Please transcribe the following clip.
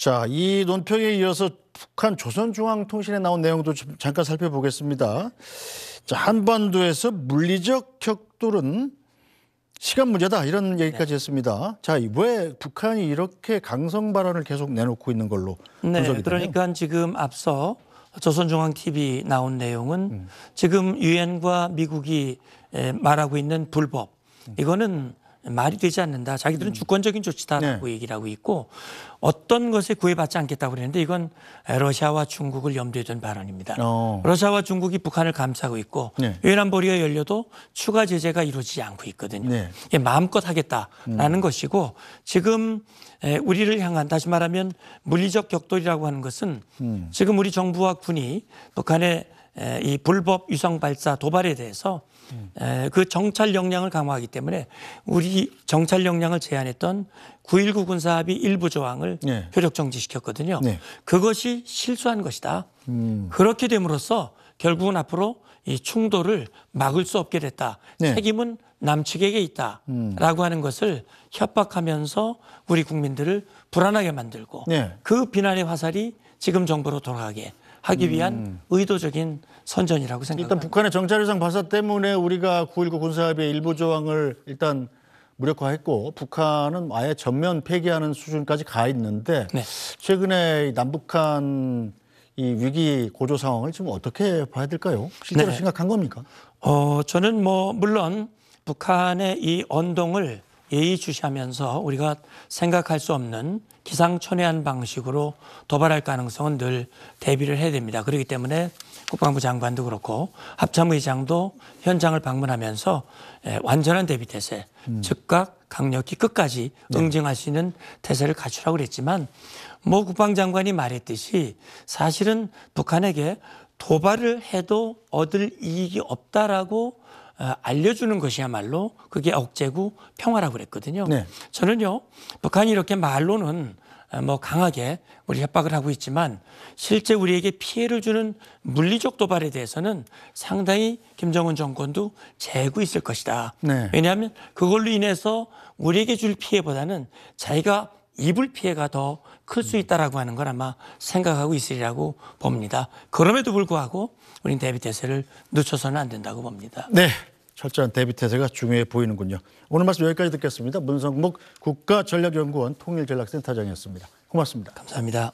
자, 이 논평에 이어서 북한 조선중앙통신에 나온 내용도 잠깐 살펴보겠습니다. 자, 한반도에서 물리적 격돌은 시간 문제다 이런 네. 얘기까지 네. 했습니다. 자, 왜 북한이 이렇게 강성 발언을 계속 내놓고 있는 걸로 네, 분석이 되요 그러니까 지금 앞서 조선중앙 TV 나온 내용은 음. 지금 유엔과 미국이 말하고 있는 불법 음. 이거는 말이 되지 않는다. 자기들은 음. 주권적인 조치다라고 네. 얘기를 하고 있고 어떤 것에 구애받지 않겠다고 그랬는데 이건 러시아와 중국을 염두에 둔 발언입니다. 어. 러시아와 중국이 북한을 감싸고 있고 네. 외란벌이가 열려도 추가 제재가 이루어지지 않고 있거든요. 네. 예, 마음껏 하겠다라는 음. 것이고 지금 에, 우리를 향한 다시 말하면 물리적 격돌이라고 하는 것은 음. 지금 우리 정부와 군이 북한의 이 불법 위성 발사 도발에 대해서 그 정찰 역량을 강화하기 때문에 우리 정찰 역량을 제한했던 9.19 군사합의 일부 조항을 네. 예. 효력 정지시켰거든요. 네. 그것이 실수한 것이다. 음. 그렇게 됨으로써 결국은 앞으로 이 충돌을 막을 수 없게 됐다. 네. 책임은 남측에게 있다라고 음. 하는 것을 협박하면서 우리 국민들을 불안하게 만들고 네. 그 비난의 화살이 지금 정부로 돌아가게 하기 위한 음. 의도적인 선전이라고 생각합니다. 일단 북한의 정찰위상 발사 때문에 우리가 9.19 군사합의 일부 조항을 일단 무력화했고 북한은 아예 전면 폐기하는 수준까지 가 있는데 네. 최근에 남북한 이 위기 고조 상황을 지금 어떻게 봐야 될까요? 실제로 네. 생각한 겁니까? 어 저는 뭐 물론 북한의 이 언동을 예의주시하면서 우리가 생각할 수 없는 기상천외한 방식으로 도발할 가능성은 늘 대비를 해야 됩니다. 그렇기 때문에 국방부 장관도 그렇고 합참의장도 현장을 방문하면서 예, 완전한 대비 태세, 음. 즉각 강력히 끝까지 네. 응징할 수 있는 태세를 갖추라고 그랬지만 모 국방장관이 말했듯이 사실은 북한에게 도발을 해도 얻을 이익이 없다라고 어, 알려주는 것이야말로 그게 억제고 평화라고 그랬거든요. 네. 저는요 북한이 이렇게 말로는 어, 뭐 강하게 우리 협박을 하고 있지만 실제 우리에게 피해를 주는 물리적 도발에 대해서는 상당히 김정은 정권도 재고 있을 것이다. 네. 왜냐하면 그걸로 인해서 우리에게 줄 피해보다는 자기가 입을 피해가 더 클수 있다라고 하는 걸 아마 생각하고 있으리라고 봅니다. 그럼에도 불구하고 우린 대비 태세를 늦춰서는 안 된다고 봅니다. 네. 철저한 대비 태세가 중요해 보이는군요. 오늘 말씀 여기까지 듣겠습니다. 문성목 국가전략연구원 통일전략센터장이었습니다. 고맙습니다. 감사합니다.